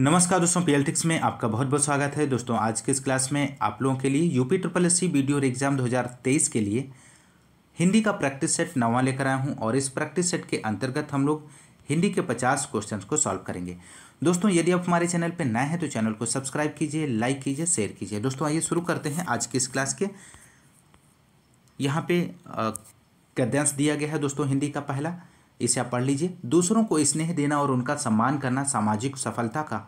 नमस्कार दोस्तों पी में आपका बहुत बहुत स्वागत है दोस्तों आज के इस क्लास में आप लोगों के लिए UP triple S C B exam 2023 के लिए हिंदी का प्रैक्टिस सेट नवा लेकर आया हूं और इस प्रैक्टिस सेट के अंतर्गत हम लोग हिंदी के 50 क्वेश्चंस को सॉल्व करेंगे दोस्तों यदि आप हमारे चैनल पर नए हैं तो चैनल को सब्सक्राइब कीजिए लाइक कीजिए शेयर कीजिए दोस्तों आइए शुरू करते हैं आज के इस क्लास के यहाँ पे गद्यांश दिया गया है दोस्तों हिंदी का पहला इसे आप पढ़ लीजिए दूसरों को स्नेह देना और उनका सम्मान करना सामाजिक सफलता का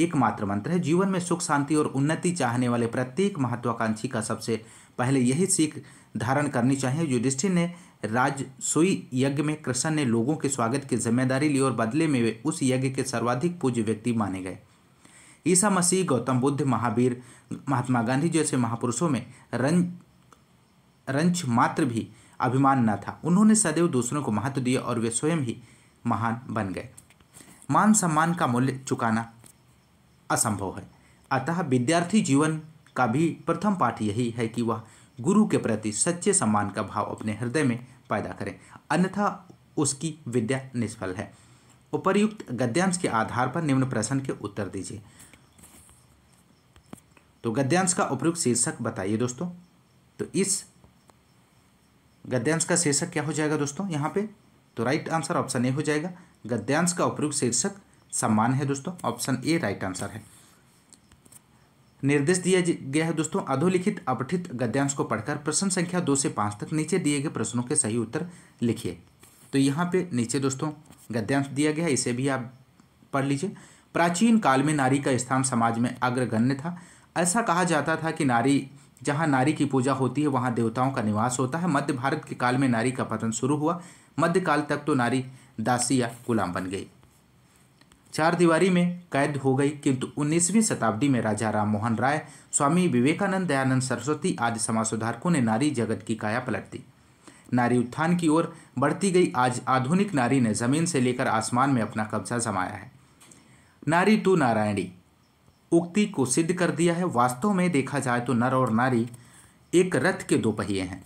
एकमात्र मंत्र है जीवन में सुख शांति और उन्नति चाहने वाले प्रत्येक महत्वाकांक्षी का सबसे पहले यही सीख धारण करनी चाहिए युधिष्ठिर ने राजसोई यज्ञ में कृष्ण ने लोगों के स्वागत की जिम्मेदारी ली और बदले में वे उस यज्ञ के सर्वाधिक पूज्य व्यक्ति माने गए ईसा मसीह गौतम बुद्ध महावीर महात्मा गांधी जैसे महापुरुषों में रंज रंच मात्र भी अभिमान न था उन्होंने सदैव दूसरों को महत्व दिया और वे स्वयं ही महान बन गए मान सम्मान का मूल्य चुकाना असंभव है अतः विद्यार्थी जीवन का भी प्रथम पाठ यही है कि वह गुरु के प्रति सच्चे सम्मान का भाव अपने हृदय में पैदा करें अन्यथा उसकी विद्या निष्फल है उपर्युक्त गद्यांश के आधार पर निम्न प्रश्न के उत्तर दीजिए तो गद्यांश का उपयुक्त शीर्षक बताइए दोस्तों तो इस गद्यांश का शीर्षक क्या हो जाएगा दोस्तों यहाँ पे तो राइट आंसर ऑप्शन ए हो जाएगा गद्यांश का उपयुक्त शीर्षक सम्मान है दोस्तों ऑप्शन ए राइट आंसर है निर्देश दिया गया है दोस्तों अधोलिखित अपठित गद्यांश को पढ़कर प्रश्न संख्या दो से पाँच तक नीचे दिए गए प्रश्नों के सही उत्तर लिखिए तो यहाँ पे नीचे दोस्तों गद्यांश दिया गया है इसे भी आप पढ़ लीजिए प्राचीन काल में नारी का स्थान समाज में अग्रगण्य था ऐसा कहा जाता था कि नारी जहाँ नारी की पूजा होती है वहाँ देवताओं का निवास होता है मध्य भारत के काल में नारी का पतन शुरू हुआ मध्यकाल तक तो नारी दासी या गुलाम बन गई चार दीवारी में कैद हो गई किंतु 19वीं शताब्दी में राजा राम मोहन राय स्वामी विवेकानंद दयानंद सरस्वती आदि समाज सुधारकों ने नारी जगत की काया पलट दी नारी उत्थान की ओर बढ़ती गई आज आधुनिक नारी ने जमीन से लेकर आसमान में अपना कब्जा जमाया है नारी तू नारायणी उक्ति को सिद्ध कर दिया है वास्तव में देखा जाए तो नर और नारी एक रथ के दो पहिए हैं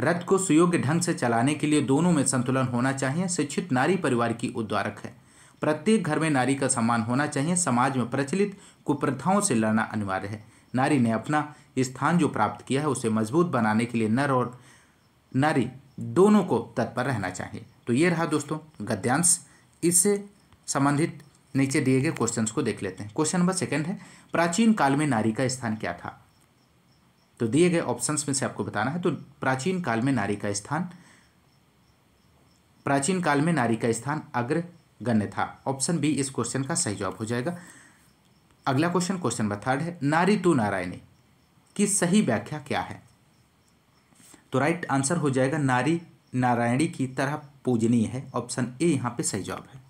रथ को सुयोग्य ढंग से चलाने के लिए दोनों में संतुलन होना चाहिए शिक्षित नारी परिवार की उद्वारक है प्रत्येक घर में नारी का सम्मान होना चाहिए समाज में प्रचलित कुप्रथाओं से लड़ना अनिवार्य है नारी ने अपना स्थान जो प्राप्त किया है उसे मजबूत बनाने के लिए नर और नारी दोनों को तत्पर रहना चाहिए तो ये रहा दोस्तों गद्यांश इससे संबंधित नीचे दिए गए क्वेश्चंस को देख लेते हैं क्वेश्चन नंबर सेकंड है प्राचीन काल में नारी का स्थान क्या था तो दिए गए ऑप्शंस में से आपको बताना है तो प्राचीन काल में नारी का स्थान प्राचीन काल में नारी का स्थान अग्रगण्य था ऑप्शन बी इस क्वेश्चन का सही जवाब हो जाएगा अगला क्वेश्चन क्वेश्चन नंबर थर्ड है नारी तू नारायणी की सही व्याख्या क्या है तो राइट आंसर हो जाएगा नारी नारायणी की तरह पूजनीय है ऑप्शन ए यहाँ पे सही जवाब है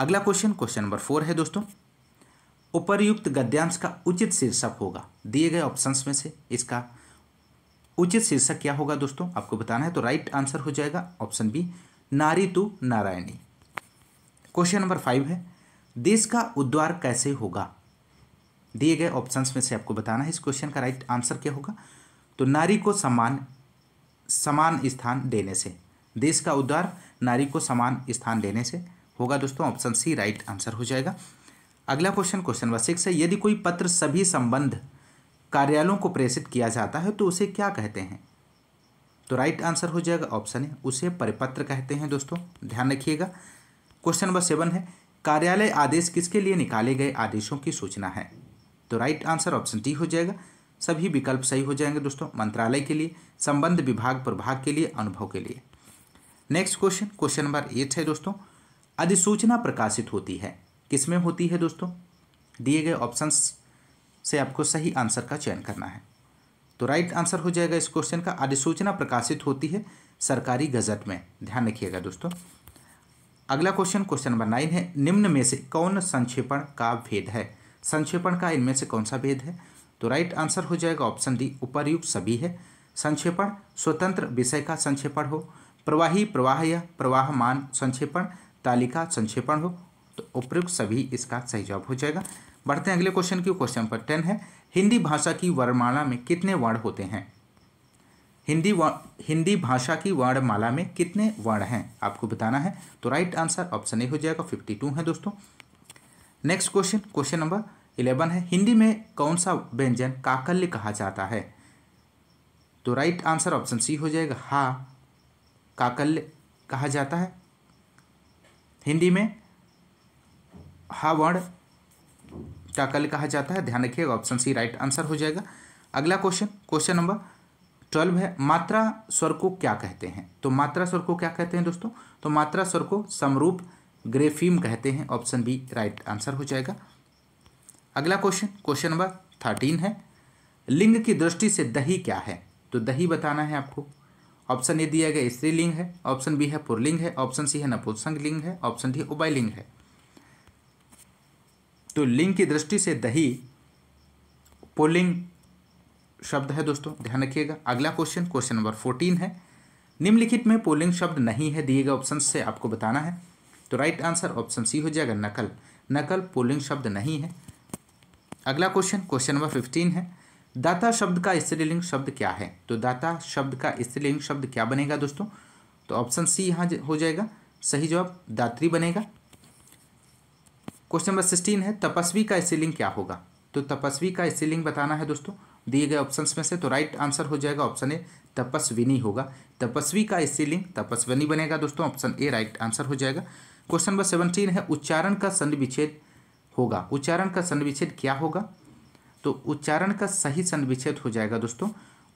अगला क्वेश्चन क्वेश्चन नंबर फोर है दोस्तों उपरयुक्त गद्यांश का उचित शीर्षक होगा दिए गए ऑप्शंस में से इसका उचित शीर्षक क्या होगा दोस्तों आपको बताना है तो राइट आंसर हो जाएगा ऑप्शन बी नारी तू नारायणी क्वेश्चन नंबर फाइव है देश का उद्वार कैसे होगा दिए गए ऑप्शंस में से आपको बताना है इस क्वेश्चन का राइट आंसर क्या होगा तो नारी को समान समान स्थान देने से देश का उद्वार नारी को समान स्थान देने से होगा दोस्तों ऑप्शन सी राइट आंसर हो जाएगा अगला क्वेश्चन क्वेश्चन नंबर सिक्स है यदि कोई पत्र सभी संबंध कार्यालयों को प्रेषित किया जाता है तो उसे क्या कहते हैं तो राइट आंसर हो जाएगा ऑप्शन है उसे परिपत्र कहते हैं दोस्तों ध्यान रखिएगा क्वेश्चन नंबर सेवन है कार्यालय आदेश किसके लिए निकाले गए आदेशों की सूचना है तो राइट आंसर ऑप्शन डी हो जाएगा सभी विकल्प सही हो जाएंगे दोस्तों मंत्रालय के लिए संबंध विभाग प्रभाग के लिए अनुभव के लिए next question question number eight है दोस्तों अधिसूचना प्रकाशित होती है किसमें होती है दोस्तों दिए गए ऑप्शंस से आपको सही आंसर का चयन करना है तो राइट आंसर हो जाएगा इस क्वेश्चन का अधिसूचना प्रकाशित होती है सरकारी गजट में ध्यान रखिएगा दोस्तों अगला क्वेश्चन क्वेश्चन नंबर नाइन है निम्न में से कौन संक्षेपण का भेद है संक्षेपण का इनमें से कौन सा भेद है तो राइट आंसर हो जाएगा ऑप्शन डी उपरयुक्त सभी है संक्षेपण स्वतंत्र विषय का संक्षेपण हो प्रवाही प्रवाह या प्रवाहमान संक्षेपण तालिका संक्षेपण हो तो उपयुक्त सभी इसका सही जवाब हो जाएगा बढ़ते हैं अगले क्वेश्चन की क्वेश्चन नंबर टेन है हिंदी भाषा की वर्णमाला में कितने वर्ण होते हैं हिंदी हिंदी भाषा की वर्णमाला में कितने वर्ण हैं आपको बताना है तो राइट आंसर ऑप्शन ए हो जाएगा फिफ्टी टू है दोस्तों next question question number eleven है हिंदी में कौन सा व्यंजन काकल्य कहा जाता है तो राइट आंसर ऑप्शन सी हो जाएगा हा काकल्य कहा जाता है हिंदी में हा का कल कहा जाता है ध्यान रखिएगा ऑप्शन सी राइट आंसर हो जाएगा अगला क्वेश्चन क्वेश्चन नंबर ट्वेल्व है मात्रा स्वर को क्या कहते हैं तो मात्रा स्वर को क्या कहते हैं दोस्तों तो मात्रा स्वर को समरूप ग्रेफीम कहते हैं ऑप्शन बी राइट आंसर हो जाएगा अगला क्वेश्चन क्वेश्चन नंबर थर्टीन है लिंग की दृष्टि से दही क्या है तो दही बताना है आपको ऑप्शन ए दिया गया स्त्रीलिंग है ऑप्शन बी है पुरलिंग है ऑप्शन सी है नपुंसक लिंग है ऑप्शन डी उभयलिंग है तो लिंग की दृष्टि से दही पुलिंग शब्द है दोस्तों ध्यान रखिएगा अगला क्वेश्चन क्वेश्चन नंबर फोर्टीन है निम्नलिखित में पोलिंग शब्द नहीं है दिए गए ऑप्शन से आपको बताना है तो राइट आंसर ऑप्शन सी हो जाएगा नकल नकल पोलिंग शब्द नहीं है अगला क्वेश्चन क्वेश्चन नंबर फिफ्टीन है दाता शब्द का स्त्रीलिंग शब्द क्या है तो दाता शब्द का स्त्रीलिंग शब्द क्या बनेगा दोस्तों तो ऑप्शन सी यहाँ हो जाएगा सही जवाब दात्री बनेगा क्वेश्चन नंबर सिक्सटीन है तपस्वी का स्त्रीलिंग क्या होगा तो तपस्वी का स्त्रीलिंग बताना है दोस्तों दिए गए ऑप्शन में से तो राइट आंसर हो जाएगा ऑप्शन ए तपस्विनी होगा तपस्वी का स्त्रीलिंग तपस्विनी बनेगा दोस्तों ऑप्शन ए राइट आंसर हो जाएगा क्वेश्चन नंबर सेवनटीन है उच्चारण का संधि विच्छेद होगा उच्चारण का संधि विच्छेद क्या होगा तो उच्चारण का सही संविच्छेद हो जाएगा दोस्तों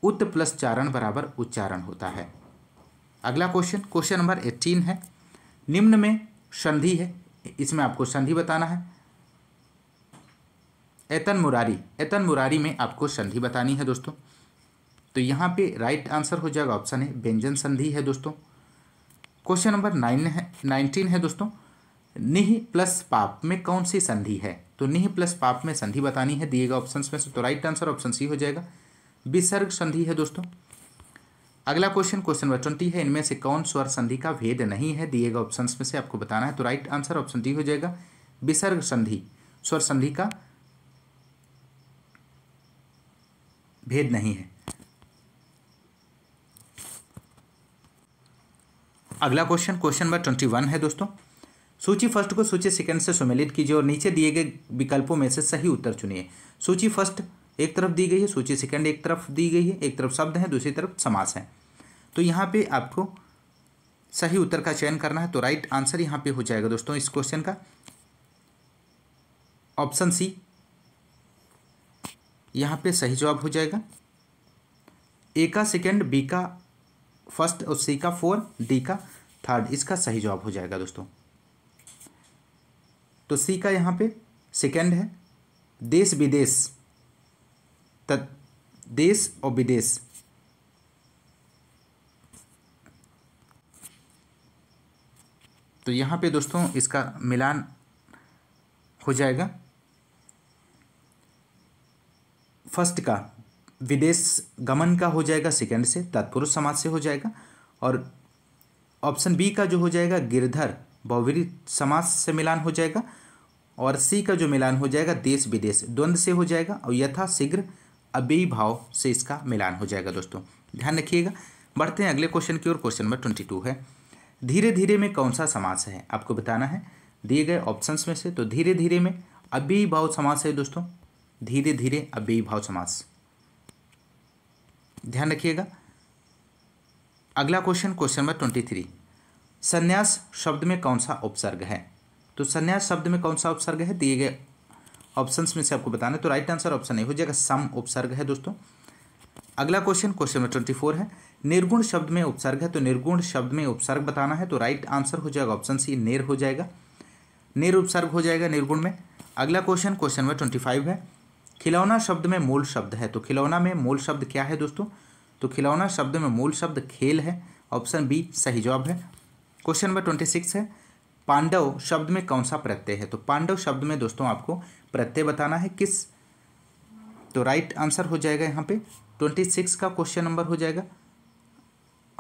उत प्लस चारण बराबर उच्चारण होता है अगला क्वेश्चन क्वेश्चन नंबर एट्टीन है निम्न में संधि है इसमें आपको संधि बताना है एतन मुरारी एतन मुरारी में आपको संधि बतानी है दोस्तों तो यहाँ पे राइट आंसर हो जाएगा ऑप्शन है व्यंजन संधि है दोस्तों क्वेश्चन नंबर नाइन है नाइनटीन है दोस्तों निह प्लस पाप में कौन सी संधि है तो निह प्लस पाप में संधि बतानी है दिएगा ऑप्शन में से तो राइट आंसर ऑप्शन सी हो जाएगा विसर्ग संधि है दोस्तों अगला क्वेश्चन क्वेश्चन नंबर ट्वेंटी है इनमें से कौन स्वर संधि का भेद नहीं है दिएगा ऑप्शन में से आपको बताना है तो राइट आंसर ऑप्शन डी हो जाएगा विसर्ग संधि स्वर संधि का भेद नहीं है अगला question question number twenty one है दोस्तों सूची फर्स्ट को सूची सेकंड से सुमेलित कीजिए और नीचे दिए गए विकल्पों में से सही उत्तर चुनिए सूची फर्स्ट एक तरफ दी गई है सूची सेकंड एक तरफ दी गई है एक तरफ शब्द हैं दूसरी तरफ समास हैं तो यहाँ पे आपको सही उत्तर का चयन करना है तो राइट आंसर यहाँ पे हो जाएगा दोस्तों इस क्वेश्चन का ऑप्शन सी यहाँ पे सही जवाब हो जाएगा ए का सेकेंड बी का फर्स्ट और सी का फोर डी का थर्ड इसका सही जवाब हो जाएगा दोस्तों तो सी का यहाँ पे सेकंड है देश विदेश तत् देश और विदेश तो यहाँ पे दोस्तों इसका मिलान हो जाएगा फर्स्ट का विदेश गमन का हो जाएगा सेकंड से तत्पुरुष समाज से हो जाएगा और ऑप्शन बी का जो हो जाएगा गिरधर बहुविरी समास से मिलान हो जाएगा और सी का जो मिलान हो जाएगा देश विदेश द्वंद्व से हो जाएगा और यथाशीघ्र अभी भाव से इसका मिलान हो जाएगा दोस्तों ध्यान रखिएगा बढ़ते हैं अगले क्वेश्चन की ओर क्वेश्चन नंबर ट्वेंटी टू है धीरे धीरे में कौन सा समास है आपको बताना है दिए गए ऑप्शंस में से तो धीरे धीरे में अभी भाव समास है दोस्तों धीरे धीरे अभी भाव समास ध्यान रखिएगा अगला question question number twenty three संन्यास शब्द में कौन सा उपसर्ग है तो संन्यास शब्द में कौन सा उपसर्ग है दिए गए ऑप्शंस में से आपको बताना तो राइट आंसर ऑप्शन नहीं हो जाएगा सम उपसर्ग है दोस्तों अगला question question number twenty four है निर्गुण शब्द में उपसर्ग है तो निर्गुण शब्द में उपसर्ग बताना है तो राइट आंसर हो जाएगा ऑप्शन सी नेर हो जाएगा नेर उपसर्ग हो जाएगा निर्गुण में अगला question question number twenty five है खिलौना शब्द में मूल शब्द है तो खिलौना में मूल शब्द क्या है दोस्तों तो खिलौना शब्द में मूल शब्द खेल है ऑप्शन बी सही जवाब है क्वेश्चन नंबर ट्वेंटी सिक्स है पांडव शब्द में कौन सा प्रत्यय है तो पांडव शब्द में दोस्तों आपको प्रत्यय बताना है किस तो राइट आंसर हो जाएगा यहाँ पे ट्वेंटी सिक्स का क्वेश्चन नंबर हो जाएगा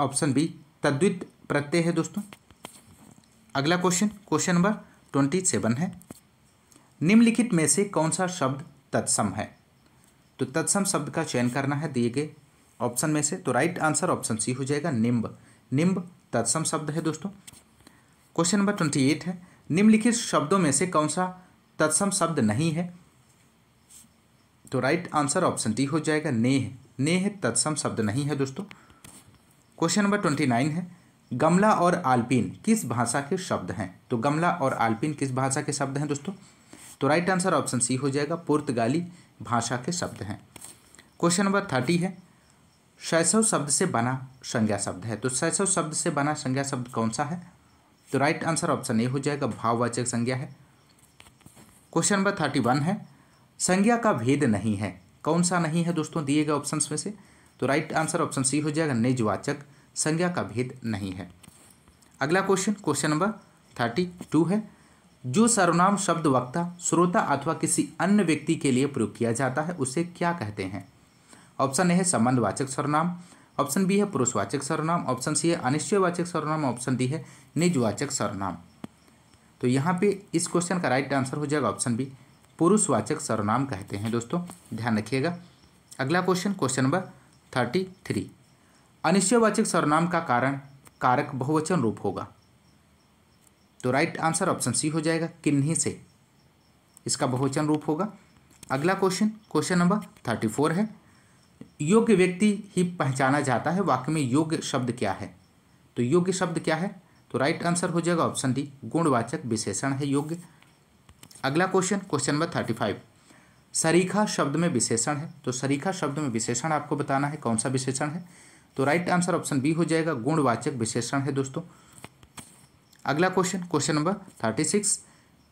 ऑप्शन बी तद्वित प्रत्यय है दोस्तों अगला question question number twenty seven है निम्नलिखित में से कौन सा शब्द तत्सम है तो तत्सम शब्द का चयन करना है दिए गए ऑप्शन में से तो राइट आंसर ऑप्शन सी हो जाएगा निम्ब निम्ब तत्सम शब्द है दोस्तों क्वेश्चन नंबर ट्वेंटी एट है निम्नलिखित शब्दों में से कौन सा तत्सम शब्द नहीं है तो राइट आंसर ऑप्शन डी हो जाएगा नेह नेह तत्सम शब्द नहीं है दोस्तों क्वेश्चन नंबर ट्वेंटी नाइन है गमला और आलपीन किस भाषा के शब्द हैं तो गमला और आलपीन किस भाषा के शब्द हैं दोस्तों तो राइट आंसर ऑप्शन सी हो जाएगा पुर्तगाली भाषा के शब्द हैं क्वेश्चन नंबर थर्टी है शैशव शब्द से बना संज्ञा शब्द है तो शैशव शब्द से बना संज्ञा शब्द कौन सा है तो राइट आंसर ऑप्शन ए हो जाएगा भाववाचक संज्ञा है क्वेश्चन नंबर थर्टी वन है संज्ञा का भेद नहीं है कौन सा नहीं है दोस्तों दिए गए ऑप्शन में से तो राइट आंसर ऑप्शन सी हो जाएगा निजवाचक संज्ञा का भेद नहीं है अगला question question number thirty two है जो सर्वनाम शब्द वक्ता श्रोता अथवा किसी अन्य व्यक्ति के लिए प्रयोग किया जाता है उसे क्या कहते हैं ऑप्शन ए है संबंधवाचक सर्वनाम ऑप्शन बी है पुरुषवाचक सर्वनाम ऑप्शन सी है अनिश्चयवाचक सर्वनाम ऑप्शन डी है निजवाचक सर्वनाम तो यहाँ पे इस क्वेश्चन का राइट आंसर हो जाएगा ऑप्शन बी पुरुषवाचक सर्वनाम कहते हैं दोस्तों ध्यान रखिएगा अगला question question number thirty three अनिश्चयवाचक सर्वनाम का कारण कारक बहुवचन रूप होगा तो राइट आंसर ऑप्शन सी हो जाएगा किन्हीं से इसका बहुवचन रूप होगा अगला question question number thirty four है योग्य व्यक्ति ही पहचाना जाता है वाक्य में योग्य शब्द क्या है तो योग्य शब्द क्या है तो राइट आंसर हो जाएगा ऑप्शन डी गुणवाचक विशेषण है योग्य अगला question question number thirty five सरीखा शब्द में विशेषण है तो सरीखा शब्द में विशेषण आपको बताना है कौन सा विशेषण है तो राइट आंसर ऑप्शन बी हो जाएगा गुणवाचक विशेषण है दोस्तों अगला question question number thirty six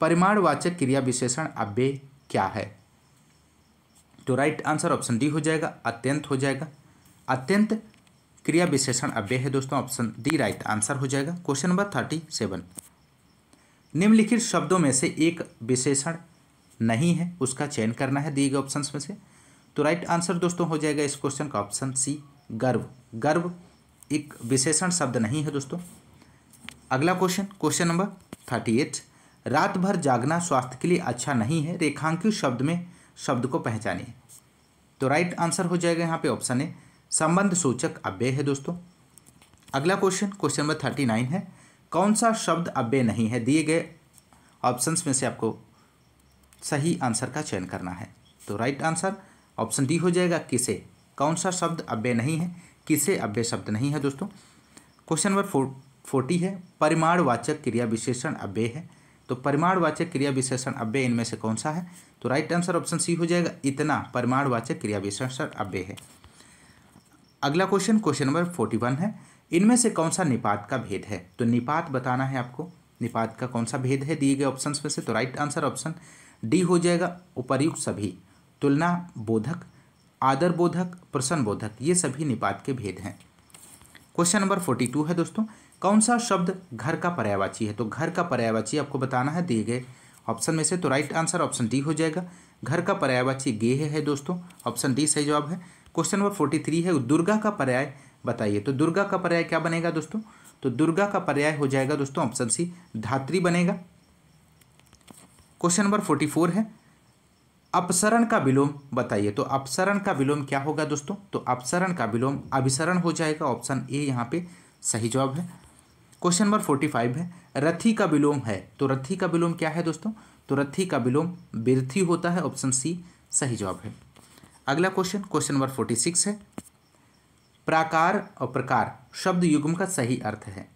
परिमाणवाचक क्रिया विशेषण अब्य क्या है तो राइट आंसर ऑप्शन डी हो जाएगा अत्यंत हो जाएगा अत्यंत क्रिया विशेषण अव्यय है दोस्तों ऑप्शन डी राइट आंसर हो जाएगा क्वेश्चन नंबर थर्टी सेवन निम्नलिखित शब्दों में से एक विशेषण नहीं है उसका चयन करना है दिए गए ऑप्शंस में से तो राइट आंसर दोस्तों हो जाएगा इस क्वेश्चन का ऑप्शन सी गर्व गर्व एक विशेषण शब्द नहीं है दोस्तों अगला क्वेश्चन क्वेश्चन नंबर थर्टी रात भर जागना स्वास्थ्य के लिए अच्छा नहीं है रेखांकित शब्द में शब्द को पहचानिए तो राइट आंसर हो जाएगा यहाँ पे ऑप्शन ए संबंध सूचक अव्यय है दोस्तों अगला question question number thirty nine है कौन सा शब्द अव्यय नहीं है दिए गए ऑप्शंस में से आपको सही आंसर का चयन करना है तो राइट आंसर ऑप्शन डी हो जाएगा किसे कौन सा शब्द अव्यय नहीं है किसे अव्यय शब्द नहीं है दोस्तों क्वेश्चन नंबर फोर्टी है परिमाणवाचक क्रिया विशेषण अव्यय है तो परिमाणवाचक क्रिया विशेषण अव्यय इनमें से कौन सा है तो राइट आंसर ऑप्शन सी हो जाएगा इतना परिमाणवाचक क्रिया विशेषण अव्यय है अगला question question number forty one है इनमें से कौन सा निपात का भेद है तो निपात बताना है आपको निपात का कौन सा भेद है दिए गए ऑप्शन में से तो राइट आंसर ऑप्शन डी हो जाएगा उपरयुक्त सभी तुलना बोधक आदर बोधक प्रसन्न बोधक ये सभी निपात के भेद हैं क्वेश्चन नंबर फोर्टी टू है दोस्तों कौन सा शब्द घर का पर्यावाची है तो घर का पर्यायवाची आपको बताना है दिए गए ऑप्शन में से तो राइट आंसर ऑप्शन डी हो जाएगा घर का पर्यायवाची गेह है दोस्तों ऑप्शन डी सही जवाब है क्वेश्चन नंबर फोर्टी थ्री है दुर्गा का पर्याय बताइए तो दुर्गा का पर्याय क्या बनेगा दोस्तों तो दुर्गा का पर्याय हो जाएगा दोस्तों ऑप्शन सी धात्री बनेगा क्वेश्चन नंबर फोर्टी फोर है अपसरण का विलोम बताइए तो अपसरण का विलोम क्या होगा दोस्तों तो अपसरण का विलोम अभिसरण हो जाएगा ऑप्शन ए यहाँ पे सही जवाब है क्वेश्चन नंबर फोर्टी फाइव है रथी का विलोम है तो रथी का विलोम क्या है दोस्तों तो रथी का विलोम बिरथी होता है ऑप्शन सी सही जवाब है अगला question question number forty six है प्राकार और प्रकार शब्द युग्म का सही अर्थ है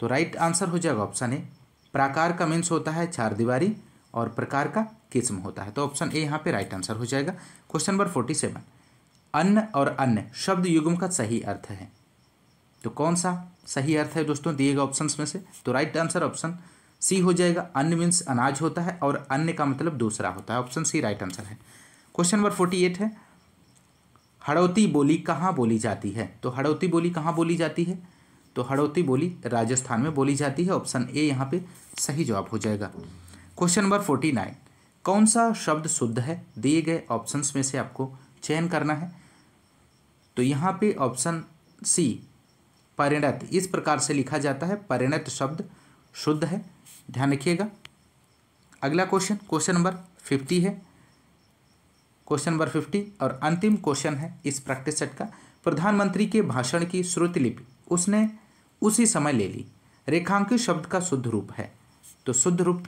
तो राइट आंसर हो जाएगा ऑप्शन ए प्राकार का मीन्स होता है चार दीवारी और प्रकार का किस्म होता है तो ऑप्शन ए यहाँ पे राइट आंसर हो जाएगा क्वेश्चन नंबर फोर्टी सेवन अन्न और अन्य शब्द युग्म का सही अर्थ है तो कौन सा सही अर्थ है दोस्तों दिए गए ऑप्शन में से तो राइट आंसर ऑप्शन सी हो जाएगा अन्न मीन्स अनाज होता है और अन्य का मतलब दूसरा होता है ऑप्शन सी राइट आंसर है क्वेश्चन नंबर फोर्टी एट है हड़ौती बोली कहाँ बोली जाती है तो हड़ौती बोली कहाँ बोली जाती है तो हड़ौती बोली राजस्थान में बोली जाती है ऑप्शन ए यहाँ पे सही जवाब हो जाएगा क्वेश्चन नंबर फोर्टी नाइन कौन सा शब्द शुद्ध है दिए गए ऑप्शन में से आपको चयन करना है तो यहाँ पे ऑप्शन सी परिणत इस प्रकार से लिखा जाता है परिणत शब्द शुद्ध है ध्यान रखिएगा अगला क्वेश्चन क्वेश्चन नंबर फिफ्टी है क्वेश्चन नंबर फिफ्टी और अंतिम क्वेश्चन है इस प्रैक्टिस सेट का प्रधानमंत्री के भाषण की श्रुति लिपि उसने उसी समय ले ली रेखांकित शब्द का शुद्ध रूप है तो शुद्ध रूप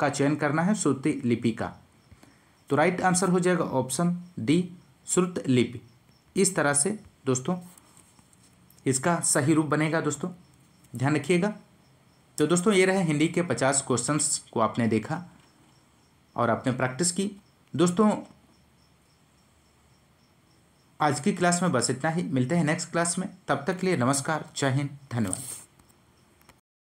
का चयन करना है श्रुति लिपि का तो राइट आंसर हो जाएगा ऑप्शन डी श्रुत लिपि इस तरह से दोस्तों इसका सही रूप बनेगा दोस्तों ध्यान रखिएगा तो दोस्तों ये रहे हिंदी के पचास क्वेश्चंस को आपने देखा और आपने प्रैक्टिस की दोस्तों आज की क्लास में बस इतना ही मिलते हैं नेक्स्ट क्लास में तब तक के लिए नमस्कार जय हिंद धन्यवाद